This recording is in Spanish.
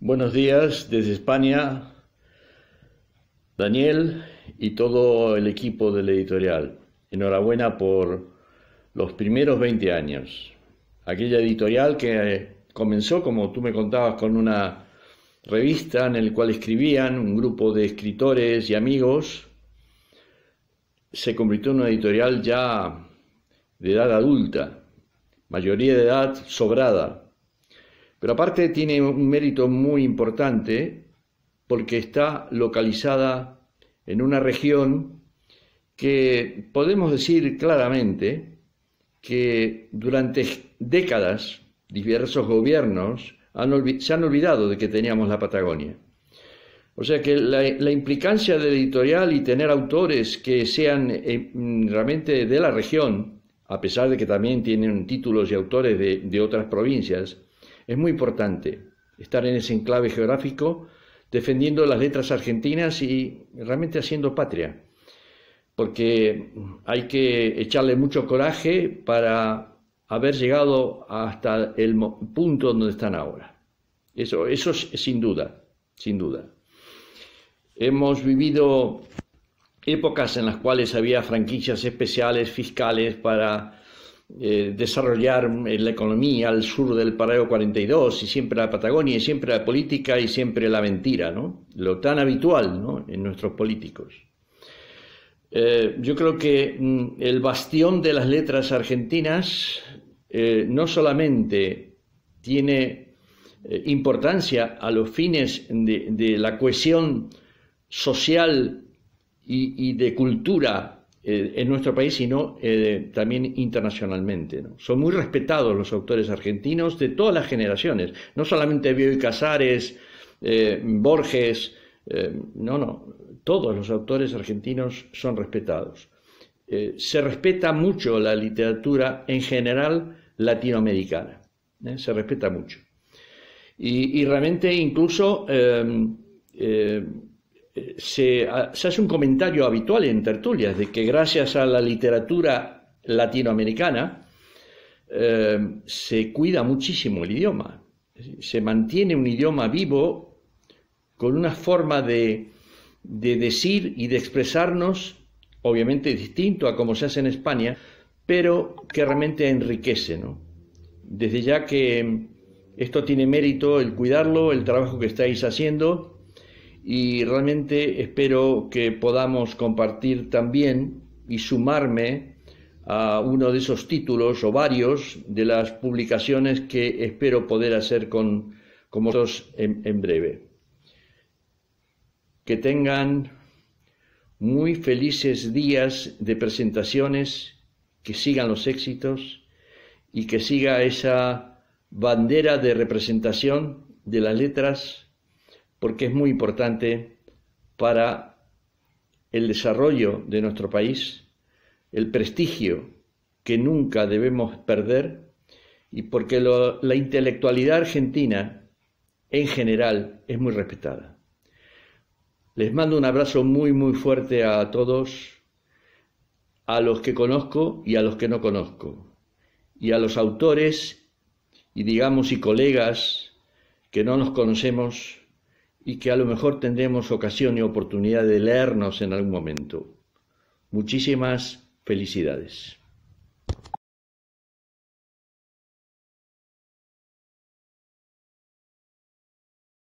Buenos días desde España, Daniel y todo el equipo de la editorial. Enhorabuena por los primeros 20 años. Aquella editorial que comenzó, como tú me contabas, con una revista en la cual escribían un grupo de escritores y amigos, se convirtió en una editorial ya de edad adulta, mayoría de edad sobrada, pero aparte tiene un mérito muy importante porque está localizada en una región que podemos decir claramente que durante décadas diversos gobiernos han, se han olvidado de que teníamos la Patagonia. O sea que la, implicancia del editorial y tener autores que sean eh, realmente de la región, a pesar de que también tienen títulos y autores de otras provincias, es muy importante estar en ese enclave geográfico defendiendo las letras argentinas y realmente haciendo patria, porque hay que echarle mucho coraje para haber llegado hasta el punto donde están ahora. Eso, eso es sin duda, sin duda. Hemos vivido épocas en las cuales había franquicias especiales fiscales para eh, desarrollar eh, la economía al sur del Paraguay 42 y siempre la Patagonia y siempre la política y siempre la mentira, ¿no? Lo tan habitual en nuestros políticos. Eh, yo creo que mm, el bastión de las letras argentinas no solamente tiene importancia a los fines de, la cohesión social y, y de cultura eh, en nuestro país, sino eh, también internacionalmente. ¿no? Son muy respetados los autores argentinos de todas las generaciones, no solamente Bioy Casares, eh, Borges, no, no, todos los autores argentinos son respetados. se respeta mucho la literatura en general latinoamericana, se respeta mucho. Y, y realmente incluso se, hace un comentario habitual en tertulias de que gracias a la literatura latinoamericana eh, se cuida muchísimo el idioma, se mantiene un idioma vivo con una forma de, decir y de expresarnos, obviamente distinto a como se hace en España, pero que realmente enriquece, ¿no? Desde ya que esto tiene mérito el cuidarlo, el trabajo que estáis haciendo y realmente espero que podamos compartir también y sumarme a uno de esos títulos o varios de las publicaciones que espero poder hacer con, vosotros en breve. Que tengan muy felices días de presentaciones, que sigan los éxitos y que siga esa bandera de representación de las letras porque es muy importante para el desarrollo de nuestro país, el prestigio que nunca debemos perder y porque la intelectualidad argentina en general es muy respetada. Les mando un abrazo muy muy fuerte a todos, a los que conozco y a los que no conozco, y a los autores y digamos y colegas que no nos conocemos y que a lo mejor tendremos ocasión y oportunidad de leernos en algún momento. Muchísimas felicidades.